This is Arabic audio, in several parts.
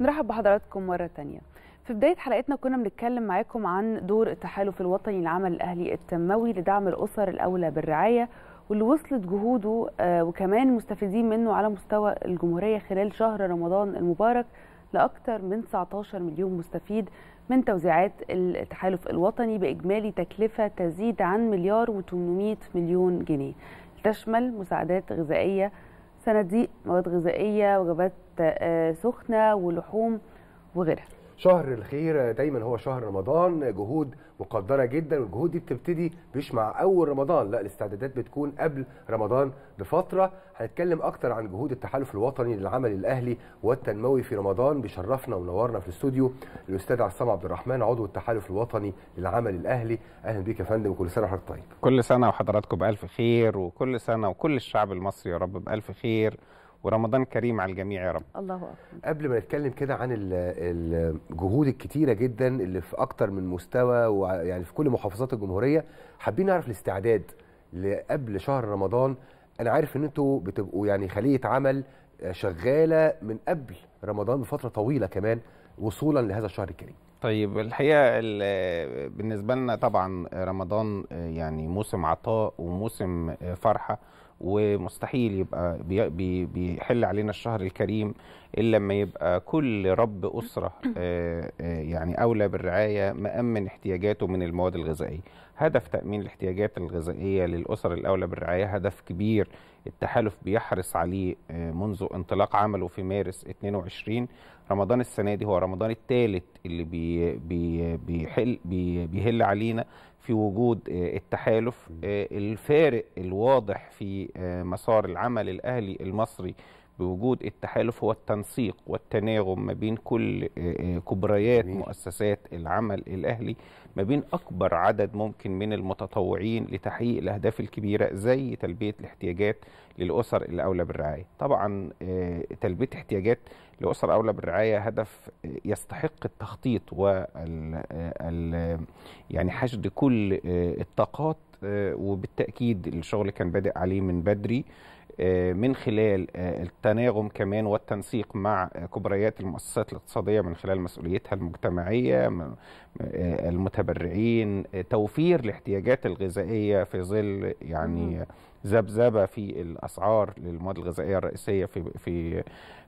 نرحب بحضراتكم مرة تانية في بداية حلقتنا كنا بنتكلم معاكم عن دور التحالف الوطني للعمل الأهلي التنموي لدعم الأسر الأولى بالرعاية واللي وصلت جهوده آه، وكمان مستفيدين منه على مستوى الجمهورية خلال شهر رمضان المبارك لأكثر من 19 مليون مستفيد من توزيعات التحالف الوطني بإجمالي تكلفة تزيد عن مليار و800 مليون جنيه تشمل مساعدات غذائية صناديق مواد غذائية وجبات آه، سخنه ولحوم وغيرها شهر الخير دايما هو شهر رمضان جهود مقدره جدا والجهود دي بتبتدي مش مع اول رمضان لا الاستعدادات بتكون قبل رمضان بفتره هنتكلم اكتر عن جهود التحالف الوطني للعمل الاهلي والتنموي في رمضان بيشرفنا ونورنا في الاستوديو الاستاذ عصام عبد الرحمن عضو التحالف الوطني للعمل الاهلي اهلا بيك يا فندم وكل سنه وحضرتك طيب كل سنه وحضراتكم بالف خير وكل سنه وكل الشعب المصري يا رب بالف خير ورمضان كريم على الجميع يا رب الله أكبر قبل ما نتكلم كده عن الجهود الكتيرة جدا اللي في أكتر من مستوى ويعني في كل محافظات الجمهورية حابين نعرف الاستعداد لقبل شهر رمضان أنا عارف إن أنتوا بتبقوا يعني خلية عمل شغالة من قبل رمضان بفترة طويلة كمان وصولا لهذا الشهر الكريم طيب الحقيقه بالنسبه لنا طبعا رمضان يعني موسم عطاء وموسم فرحه ومستحيل يبقى بيحل علينا الشهر الكريم الا لما يبقى كل رب اسره آه، آه، يعني اولى بالرعايه مامن احتياجاته من المواد الغذائيه هدف تأمين الاحتياجات الغذائية للأسر الأولى بالرعاية هدف كبير التحالف بيحرص عليه آه، منذ انطلاق عمله في مارس 22 رمضان السنة دي هو رمضان الثالث اللي بي بي بيحل بي بيهل علينا في وجود آه، التحالف آه، الفارق الواضح في مسار العمل الأهلي المصري بوجود التحالف هو التنسيق والتناغم ما بين كل كبريات مؤسسات العمل الأهلي ما بين أكبر عدد ممكن من المتطوعين لتحقيق الأهداف الكبيرة زي تلبية الاحتياجات للأسر الأولى بالرعاية طبعا آه، تلبية احتياجات لأسر أولى بالرعاية هدف آه، يستحق التخطيط وال آه، يعني حشد كل الطاقات وبالتأكيد الشغل كان بادئ عليه من بدري آه، من خلال آه، التناغم كمان والتنسيق مع كبريات المؤسسات الاقتصاديه من خلال مسؤوليتها المجتمعيه آه، المتبرعين توفير الاحتياجات الغذائيه في ظل يعني ذبذبه في الاسعار للمواد الغذائيه الرئيسيه في في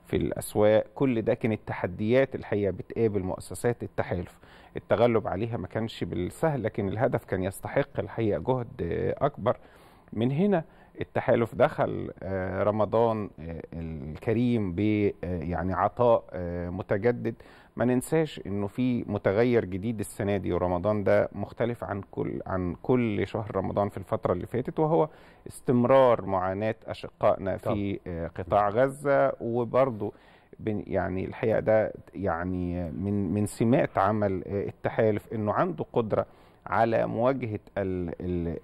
في الاسواق كل ده كانت تحديات الحقيقه بتقابل مؤسسات التحالف التغلب عليها ما كانش بالسهل لكن الهدف كان يستحق الحقيقه جهد اكبر من هنا التحالف دخل آه، رمضان آه، الكريم ب آه، يعني عطاء متجدد ما ننساش انه في متغير جديد السنه دي ورمضان ده مختلف عن كل عن كل شهر رمضان في الفتره اللي فاتت وهو استمرار معاناه اشقائنا في قطاع غزه وبرضه يعني الحقيقه ده يعني من من سمات عمل التحالف انه عنده قدره على مواجهه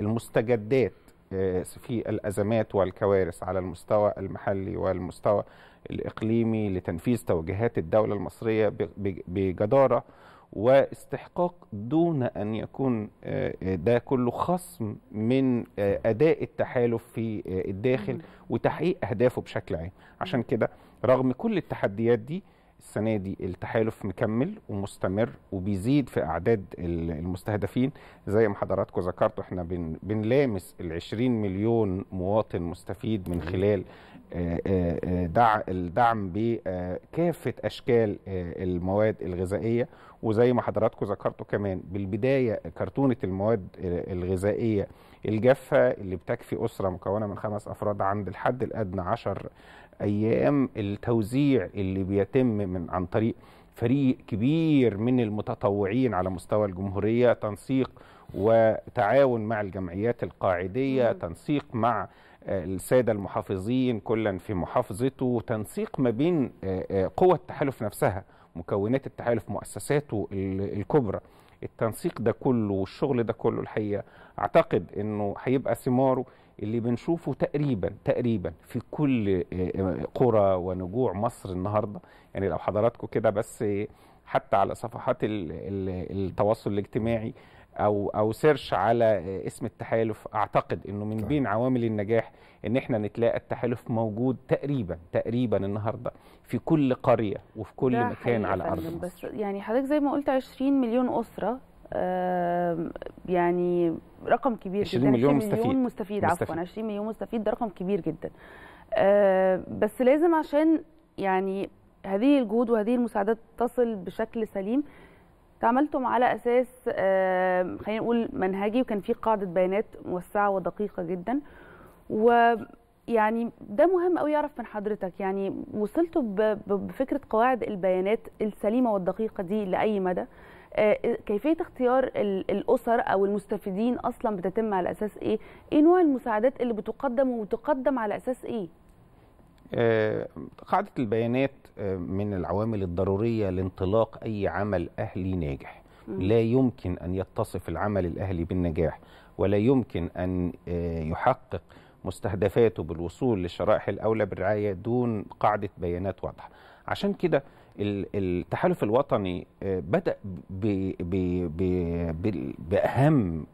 المستجدات آه، في الأزمات والكوارث على المستوى المحلي والمستوى الإقليمي لتنفيذ توجيهات الدولة المصرية بجدارة واستحقاق دون أن يكون آه، آه، ده كله خصم من أداء التحالف في الداخل وتحقيق أهدافه بشكل عام عشان كده رغم كل التحديات دي السنه دي التحالف مكمل ومستمر وبيزيد في اعداد المستهدفين زي ما حضراتكم ذكرتوا احنا بن بنلامس ال 20 مليون مواطن مستفيد من خلال آه، آه، آه، دع الدعم بكافه اشكال المواد الغذائيه وزي ما حضراتكم ذكرتوا كمان بالبدايه كرتونه المواد الغذائيه الجافه اللي بتكفي اسره مكونه من خمس افراد عند الحد الادنى 10 ايام التوزيع اللي بيتم من عن طريق فريق كبير من المتطوعين على مستوى الجمهوريه تنسيق وتعاون مع الجمعيات القاعديه تنسيق مع آه، الساده المحافظين كلا في محافظته تنسيق ما بين آه، آه، قوى التحالف نفسها مكونات التحالف مؤسساته الكبرى التنسيق ده كله والشغل ده كله الحقيقه اعتقد انه هيبقى ثماره اللي بنشوفه تقريبا تقريبا في كل آه، آه، قرى ونجوع مصر النهارده يعني لو حضراتكم كده بس آه، حتى على صفحات التواصل الاجتماعي او او سيرش على اسم التحالف اعتقد انه من طيب. بين عوامل النجاح ان احنا نتلاقى التحالف موجود تقريبا تقريبا النهارده في كل قريه وفي كل مكان على ارض مصر بس يعني حضرتك زي ما قلت 20 مليون اسره يعني رقم كبير 20 جدا 20 مليون, مليون مستفيد, مستفيد عفوا 20 مليون مستفيد ده رقم كبير جدا بس لازم عشان يعني هذه الجهود وهذه المساعدات تصل بشكل سليم تعاملتم على اساس خلينا نقول منهجي وكان في قاعده بيانات موسعه ودقيقه جدا ويعني ده مهم قوي يعرف من حضرتك يعني وصلتوا بفكره قواعد البيانات السليمه والدقيقه دي لاي مدى آه، إيه، كيفيه اختيار الاسر او المستفيدين اصلا بتتم على اساس ايه ايه نوع المساعدات اللي بتقدم وبتقدم على اساس ايه آه، قاعده البيانات آه، من العوامل الضروريه لانطلاق اي عمل اهلي ناجح لا يمكن ان يتصف العمل الاهلي بالنجاح ولا يمكن ان يحقق مستهدفاته بالوصول للشرائح الاولى بالرعايه دون قاعده بيانات واضحه عشان كده التحالف الوطني آه، بدا باهم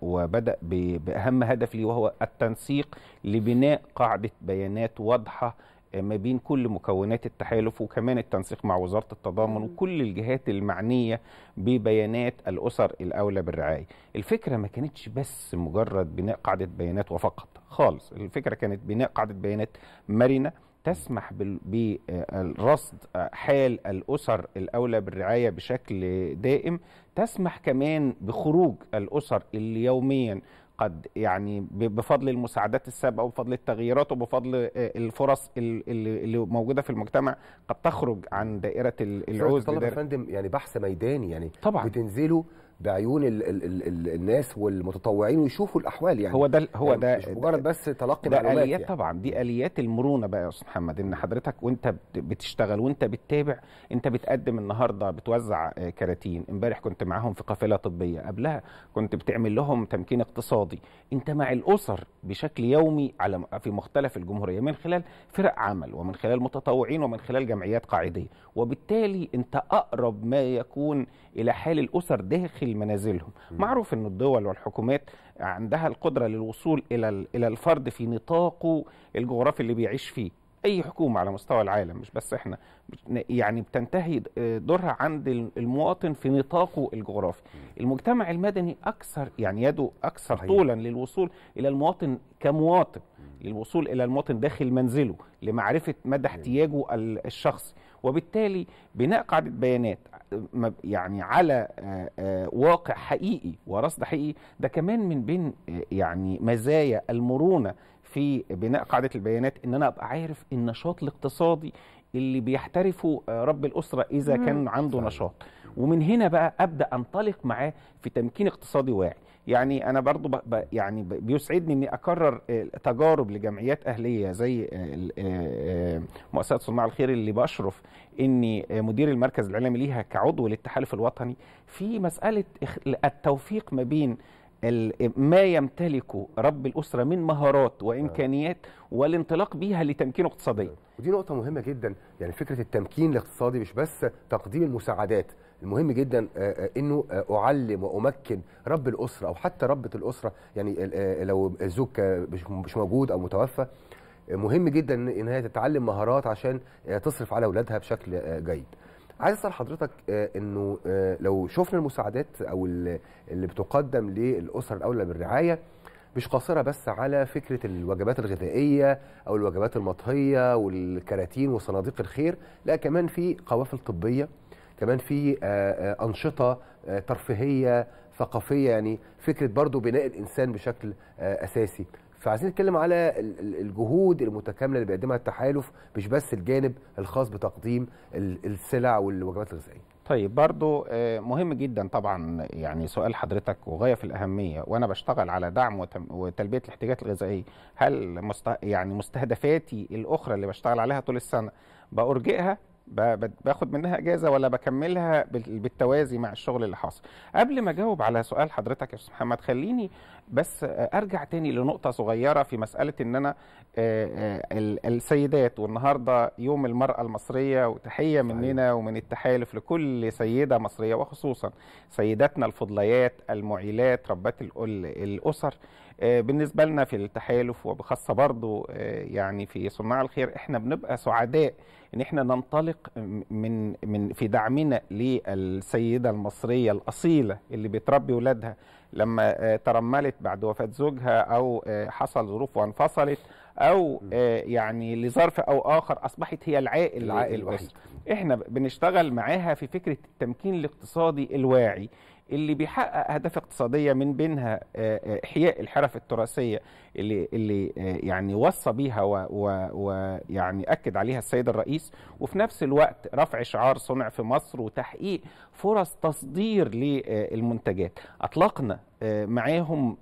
وبدا باهم هدف لي وهو التنسيق لبناء قاعده بيانات واضحه آه، ما بين كل مكونات التحالف وكمان التنسيق مع وزاره التضامن وكل الجهات المعنيه ببيانات الاسر الاولى بالرعايه. الفكره ما كانتش بس مجرد بناء قاعده بيانات وفقط خالص، الفكره كانت بناء قاعده بيانات مرنه تسمح برصد حال الأسر الأولى بالرعاية بشكل دائم تسمح كمان بخروج الأسر اللي يوميا قد يعني بفضل المساعدات السابقه وبفضل التغييرات وبفضل آه، الفرص اللي موجوده في المجتمع قد تخرج عن دائره العوز طبعا يا فندم يعني بحث ميداني يعني طبعا بتنزلوا بعيون الـ الـ الـ الـ الناس والمتطوعين ويشوفوا الاحوال يعني هو ده هو يعني ده مش مجرد بس تلقي ده اليات يعني. طبعا دي اليات المرونه بقى يا استاذ محمد ان حضرتك وانت بتشتغل وانت بتتابع انت بتقدم النهارده بتوزع آه، كراتين امبارح كنت معاهم في قافله طبيه قبلها كنت بتعمل لهم تمكين اقتصادي انت مع الاسر بشكل يومي على في مختلف الجمهوريه من خلال فرق عمل ومن خلال متطوعين ومن خلال جمعيات قاعديه وبالتالي انت اقرب ما يكون الى حال الاسر داخل داخل منازلهم معروف ان الدول والحكومات عندها القدره للوصول الى الى الفرد في نطاقه الجغرافي اللي بيعيش فيه اي حكومه على مستوى العالم مش بس احنا يعني بتنتهي دورها عند المواطن في نطاقه الجغرافي المجتمع المدني اكثر يعني يده اكثر صحيح. طولا للوصول الى المواطن كمواطن للوصول الى المواطن داخل منزله لمعرفه مدى احتياجه الشخصي وبالتالي بناء قاعده بيانات يعني على آه، آه، واقع حقيقي ورصد حقيقي ده كمان من بين آه، يعني مزايا المرونه في بناء قاعده البيانات ان انا ابقى عارف النشاط الاقتصادي اللي بيحترفه رب الاسره اذا مم. كان عنده صحيح. نشاط ومن هنا بقى ابدا انطلق معاه في تمكين اقتصادي واعي يعني انا برضو ب... يعني بيسعدني اني اكرر تجارب لجمعيات اهليه زي مؤسسه صناع الخير اللي بشرف ان مدير المركز العلمي ليها كعضو للتحالف الوطني في مساله التوفيق ما بين ما يمتلكه رب الاسره من مهارات وامكانيات آه. والانطلاق بها لتمكينه اقتصاديا. ودي نقطه مهمه جدا يعني فكره التمكين الاقتصادي مش بس تقديم المساعدات المهم جدا آه، آه، انه اعلم وامكن رب الاسره او حتى ربه الاسره يعني لو الزوج مش موجود او متوفى مهم جدا ان هي تتعلم مهارات عشان آه، تصرف على اولادها بشكل آه، جيد عايز اسال حضرتك آه، انه لو شفنا المساعدات او اللي بتقدم للاسر الاولى بالرعايه مش قاصره بس على فكره الوجبات الغذائيه او الوجبات المطهيه والكراتين وصناديق الخير لا كمان في قوافل طبيه كمان في انشطه ترفيهيه ثقافيه يعني فكره برضو بناء الانسان بشكل اساسي فعايزين نتكلم على الجهود المتكامله اللي بيقدمها التحالف مش بس الجانب الخاص بتقديم السلع والوجبات الغذائيه. طيب برضو آه، مهم جدا طبعا يعني سؤال حضرتك وغايه في الاهميه وانا بشتغل على دعم وتلبيه الاحتياجات الغذائيه هل مست يعني مستهدفاتي الاخرى اللي بشتغل عليها طول السنه بارجئها باخد منها اجازه ولا بكملها بالتوازي مع الشغل اللي حاصل قبل ما اجاوب على سؤال حضرتك يا استاذ محمد خليني بس ارجع تاني لنقطه صغيره في مساله ان انا آه، آه، السيدات والنهارده يوم المراه المصريه وتحيه مننا ومن التحالف لكل سيده مصريه وخصوصا سيداتنا الفضليات المعيلات ربات الاسر آه، بالنسبه لنا في التحالف وبخاصه برضو يعني في صناع الخير احنا بنبقى سعداء ان احنا ننطلق من من في دعمنا للسيده المصريه الاصيله اللي بتربي ولادها لما آه، ترملت بعد وفاه زوجها او آه، حصل ظروف وانفصلت او آه، يعني لظرف او اخر اصبحت هي العائل العائل الوحيد احنا بنشتغل معاها في فكره التمكين الاقتصادي الواعي اللي بيحقق اهداف اقتصاديه من بينها آه، آه، احياء الحرف التراثيه اللي اللي آه، يعني وصى بيها ويعني اكد عليها السيد الرئيس وفي نفس الوقت رفع شعار صنع في مصر وتحقيق فرص تصدير للمنتجات اطلقنا معاهم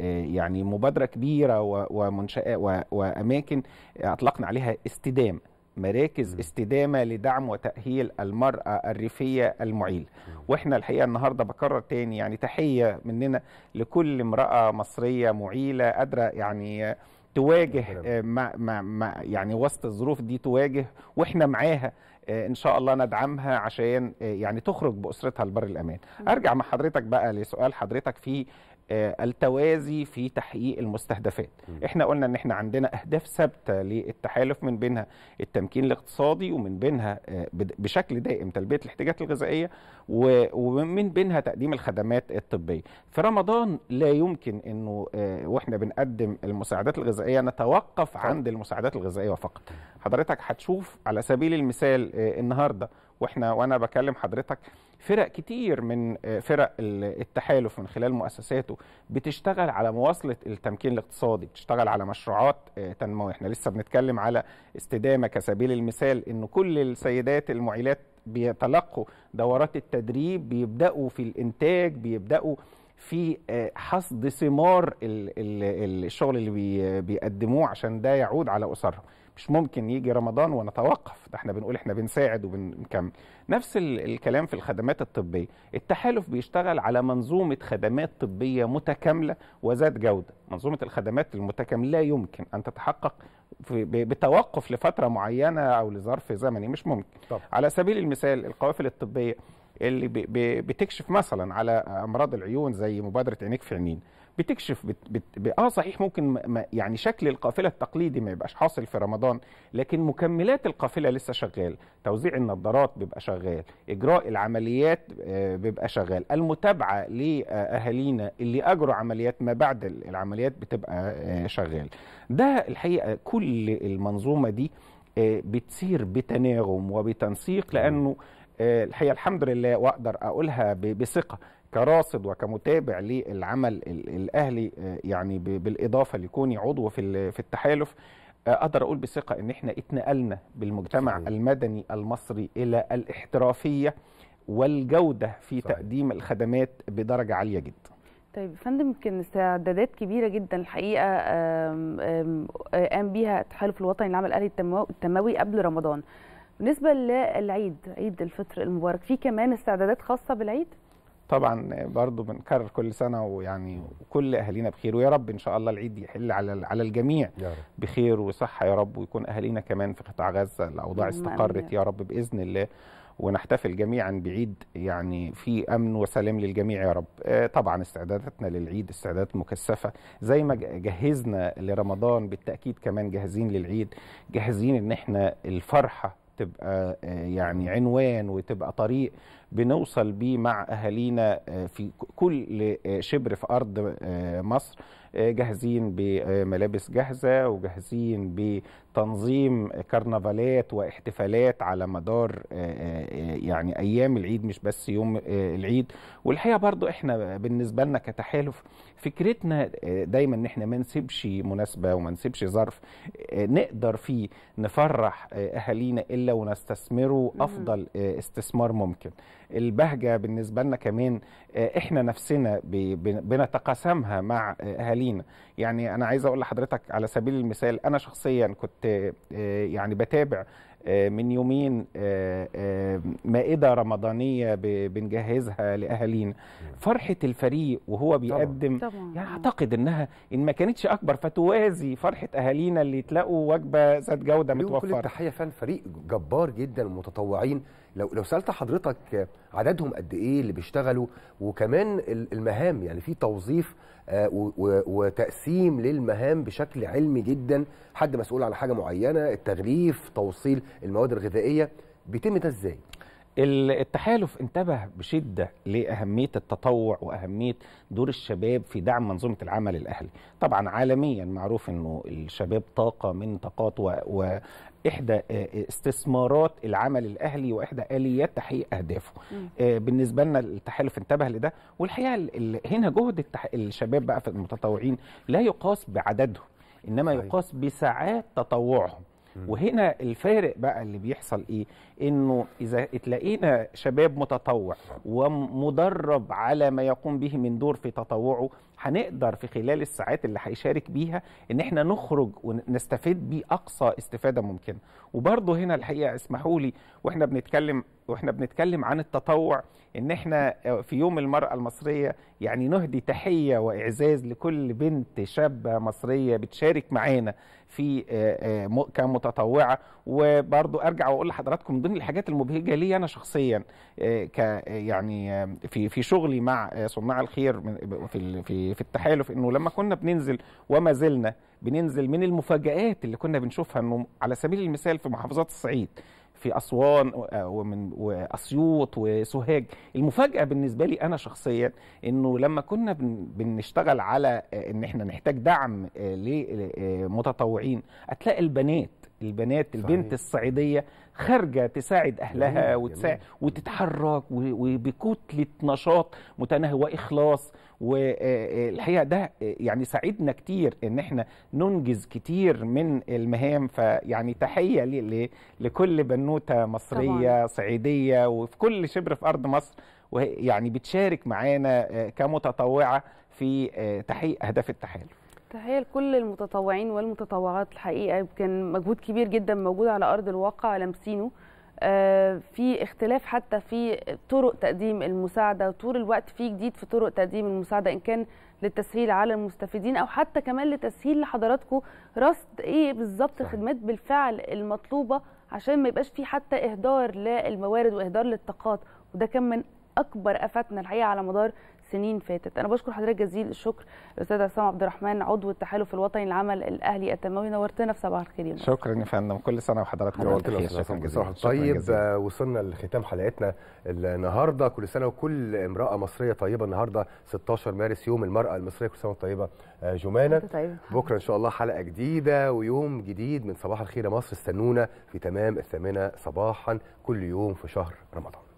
يعني مبادره كبيره ومنشآت واماكن اطلقنا عليها استدامه مراكز استدامه لدعم وتاهيل المراه الريفيه المعيل واحنا الحقيقه النهارده بكرر تاني يعني تحيه مننا لكل امراه مصريه معيله قادره يعني تواجه آه، ما ما ما يعني وسط الظروف دي تواجه واحنا معاها آه، ان شاء الله ندعمها عشان آه، يعني تخرج باسرتها لبر الامان ارجع مع حضرتك بقى لسؤال حضرتك فيه آه، التوازي في تحقيق المستهدفات م. احنا قلنا ان احنا عندنا اهداف ثابته للتحالف من بينها التمكين الاقتصادي ومن بينها آه، بشكل دائم تلبيه الاحتياجات الغذائيه ومن بينها تقديم الخدمات الطبيه في رمضان لا يمكن انه آه، واحنا بنقدم المساعدات الغذائيه نتوقف عند المساعدات الغذائيه فقط حضرتك هتشوف على سبيل المثال النهارده واحنا وانا بكلم حضرتك فرق كتير من آه، فرق التحالف من خلال مؤسساته بتشتغل على مواصله التمكين الاقتصادي بتشتغل على مشروعات آه، تنمويه احنا لسه بنتكلم على استدامه كسبيل المثال ان كل السيدات المعيلات بيتلقوا دورات التدريب بيبداوا في الانتاج بيبداوا في آه، حصد ثمار الشغل اللي بيقدموه عشان ده يعود على اسرهم مش ممكن يجي رمضان ونتوقف ده احنا بنقول احنا بنساعد وبنكمل نفس الكلام في الخدمات الطبيه التحالف بيشتغل على منظومه خدمات طبيه متكامله وذات جوده منظومه الخدمات المتكامله لا يمكن ان تتحقق بتوقف لفتره معينه او لظرف زمني مش ممكن طب. على سبيل المثال القوافل الطبيه اللي بتكشف مثلا على امراض العيون زي مبادره عينيك في عينين بتكشف بت بت بت اه صحيح ممكن ما يعني شكل القافله التقليدي ما يبقاش حاصل في رمضان لكن مكملات القافله لسه شغال توزيع النظارات بيبقى شغال اجراء العمليات آه، بيبقى شغال المتابعه لاهالينا اللي اجروا عمليات ما بعد العمليات بتبقى آه، شغال ده الحقيقه كل المنظومه دي آه، بتصير بتناغم وبتنسيق لانه الحقيقه الحمد لله واقدر اقولها بثقه كراصد وكمتابع للعمل الاهلي آه، يعني بالاضافه لكوني عضو في في التحالف آه، اقدر اقول بثقه ان احنا اتنقلنا بالمجتمع صحيح. المدني المصري الى الاحترافيه والجوده في صحيح. تقديم الخدمات بدرجه عاليه جدا طيب فندم يمكن استعدادات كبيره جدا الحقيقه آه، قام بيها التحالف الوطني للعمل الاهلي التنموي قبل رمضان بالنسبه للعيد عيد الفطر المبارك في كمان استعدادات خاصه بالعيد طبعا برضو بنكرر كل سنه ويعني وكل اهالينا بخير ويا رب ان شاء الله العيد يحل على على الجميع يا رب. بخير وصحه يا رب ويكون اهالينا كمان في قطاع غزه الاوضاع استقرت يا رب باذن الله ونحتفل جميعا بعيد يعني في امن وسلام للجميع يا رب آه، طبعا استعداداتنا للعيد استعدادات مكثفه زي ما جهزنا لرمضان بالتاكيد كمان جاهزين للعيد جاهزين ان احنا الفرحه تبقى آه، يعني عنوان وتبقى طريق بنوصل بيه مع اهالينا آه، في كل آه، شبر في ارض آه، مصر جاهزين بملابس جاهزه وجاهزين بتنظيم كرنفالات واحتفالات على مدار يعني ايام العيد مش بس يوم العيد والحقيقه برضو احنا بالنسبه لنا كتحالف فكرتنا دايما ان احنا ما نسيبش مناسبه وما نسيبش ظرف نقدر فيه نفرح اهالينا الا ونستثمره افضل استثمار ممكن البهجه بالنسبه لنا كمان آه، احنا نفسنا بنتقاسمها مع آه، اهالينا يعني انا عايز اقول لحضرتك على سبيل المثال انا شخصيا كنت آه، يعني بتابع آه، من يومين آه، آه، مائده رمضانيه بنجهزها لاهالينا فرحه الفريق وهو بيقدم طبعا. يعني اعتقد انها ان ما كانتش اكبر فتوازي فرحه اهالينا اللي تلاقوا وجبه ذات جوده متوفره كل التحيه فعلا فريق جبار جدا ومتطوعين لو لو سالت حضرتك عددهم قد ايه اللي بيشتغلوا وكمان المهام يعني في توظيف آه، وتقسيم للمهام بشكل علمي جدا حد مسؤول على حاجه معينه التغليف توصيل المواد الغذائيه بيتم ده ازاي التحالف انتبه بشده لاهميه التطوع واهميه دور الشباب في دعم منظومه العمل الاهلي طبعا عالميا معروف انه الشباب طاقه من طاقات واحدى آه، آه، استثمارات العمل الاهلي واحدى اليات تحقيق اهدافه آه، بالنسبه لنا التحالف انتبه لده والحقيقه هنا جهد الشباب بقى في المتطوعين لا يقاس بعددهم انما يقاس بساعات تطوعهم وهنا الفارق بقى اللي بيحصل ايه انه اذا اتلاقينا شباب متطوع ومدرب على ما يقوم به من دور في تطوعه هنقدر في خلال الساعات اللي هيشارك بيها ان احنا نخرج ونستفيد بيه اقصى استفاده ممكنه وبرضه هنا الحقيقه اسمحوا لي واحنا بنتكلم واحنا بنتكلم عن التطوع ان احنا في يوم المرأة المصرية يعني نهدي تحية واعزاز لكل بنت شابة مصرية بتشارك معانا في آه، آه، كمتطوعة وبرضو ارجع واقول لحضراتكم ضمن الحاجات المبهجة لي انا شخصيا آه، ك يعني في في شغلي مع صناع الخير في في في التحالف انه لما كنا بننزل وما زلنا بننزل من المفاجآت اللي كنا بنشوفها انه على سبيل المثال في محافظات الصعيد في اسوان آه، ومن واسيوط وسوهاج المفاجاه بالنسبه لي انا شخصيا انه لما كنا بنشتغل على آه، ان احنا نحتاج دعم آه، لمتطوعين هتلاقي البنات البنات صحيح. البنت الصعيديه خارجه تساعد اهلها وتساعد وتتحرك وبكتله نشاط متناهي واخلاص والحقيقه ده يعني ساعدنا كتير ان احنا ننجز كتير من المهام فيعني تحيه لكل بنوته مصريه طبعا. صعيديه وفي كل شبر في ارض مصر ويعني بتشارك معانا كمتطوعه في آه، تحقيق اهداف التحالف تحية لكل المتطوعين والمتطوعات الحقيقة كان مجهود كبير جدا موجود على أرض الواقع لامسينه آه، في اختلاف حتى في طرق تقديم المساعده طول الوقت في جديد في طرق تقديم المساعده ان كان للتسهيل على المستفيدين او حتى كمان لتسهيل لحضراتكم رصد ايه بالظبط الخدمات بالفعل المطلوبه عشان ما يبقاش في حتى اهدار للموارد واهدار للطاقات وده كان من اكبر افاتنا الحقيقه على مدار سنين فاتت انا بشكر حضرتك جزيل الشكر الاستاذ عصام عبد الرحمن عضو التحالف الوطني للعمل الاهلي التنموي نورتنا في صباح الخير يا شكرا يا فندم كل سنه وحضرتك بخير جزيل. شكرا طيب جزيل. وصلنا لختام حلقتنا النهارده كل سنه وكل امراه مصريه طيبه النهارده 16 مارس يوم المراه المصريه كل سنه طيبه جمانه طيب. بكره ان شاء الله حلقه جديده ويوم جديد من صباح الخير يا مصر استنونا في تمام الثامنه صباحا كل يوم في شهر رمضان